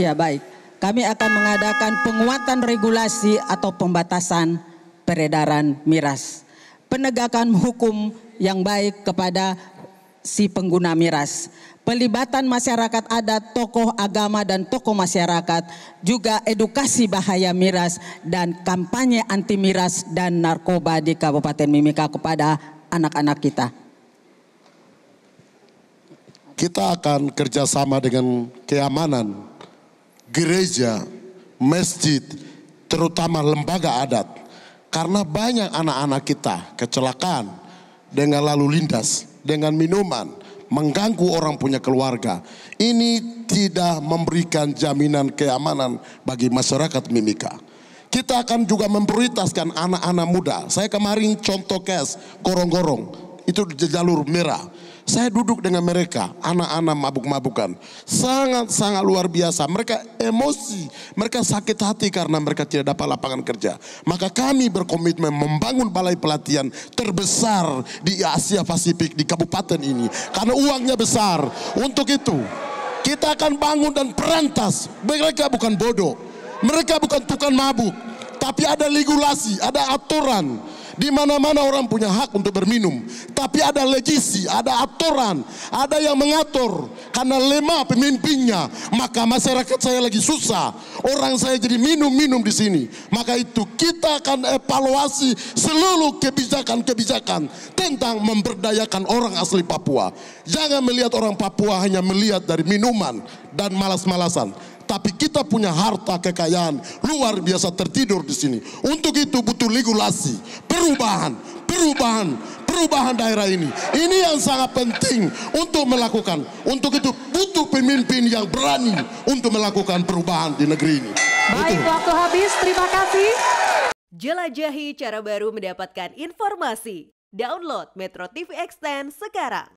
Ya baik, kami akan mengadakan penguatan regulasi atau pembatasan peredaran miras. Penegakan hukum yang baik kepada si pengguna miras. Pelibatan masyarakat adat, tokoh agama dan tokoh masyarakat juga edukasi bahaya miras dan kampanye anti miras dan narkoba di Kabupaten Mimika kepada anak-anak kita. Kita akan kerjasama dengan keamanan gereja, masjid, terutama lembaga adat. Karena banyak anak-anak kita kecelakaan dengan lalu lintas, dengan minuman, mengganggu orang punya keluarga. Ini tidak memberikan jaminan keamanan bagi masyarakat Mimika. Kita akan juga memprioritaskan anak-anak muda. Saya kemarin contoh kes gorong-gorong itu jalur merah. Saya duduk dengan mereka, anak-anak mabuk-mabukan. Sangat-sangat luar biasa. Mereka emosi, mereka sakit hati karena mereka tidak dapat lapangan kerja. Maka kami berkomitmen membangun balai pelatihan terbesar di Asia Pasifik, di kabupaten ini. Karena uangnya besar. Untuk itu, kita akan bangun dan perantas. Mereka bukan bodoh. Mereka bukan tukang mabuk. Tapi ada regulasi, ada aturan di mana-mana orang punya hak untuk berminum. Tapi ada legisi, ada aturan, ada yang mengatur. Karena lemah pemimpinnya, maka masyarakat saya lagi susah. Orang saya jadi minum-minum di sini. Maka itu kita akan evaluasi seluruh kebijakan-kebijakan tentang memberdayakan orang asli Papua. Jangan melihat orang Papua hanya melihat dari minuman dan malas-malasan tapi kita punya harta kekayaan luar biasa tertidur di sini. Untuk itu butuh regulasi, perubahan, perubahan, perubahan daerah ini. Ini yang sangat penting untuk melakukan. Untuk itu butuh pemimpin yang berani untuk melakukan perubahan di negeri ini. Baik, itu. waktu habis. Terima kasih. Jelajahi cara baru mendapatkan informasi. Download Metro TV Extend sekarang.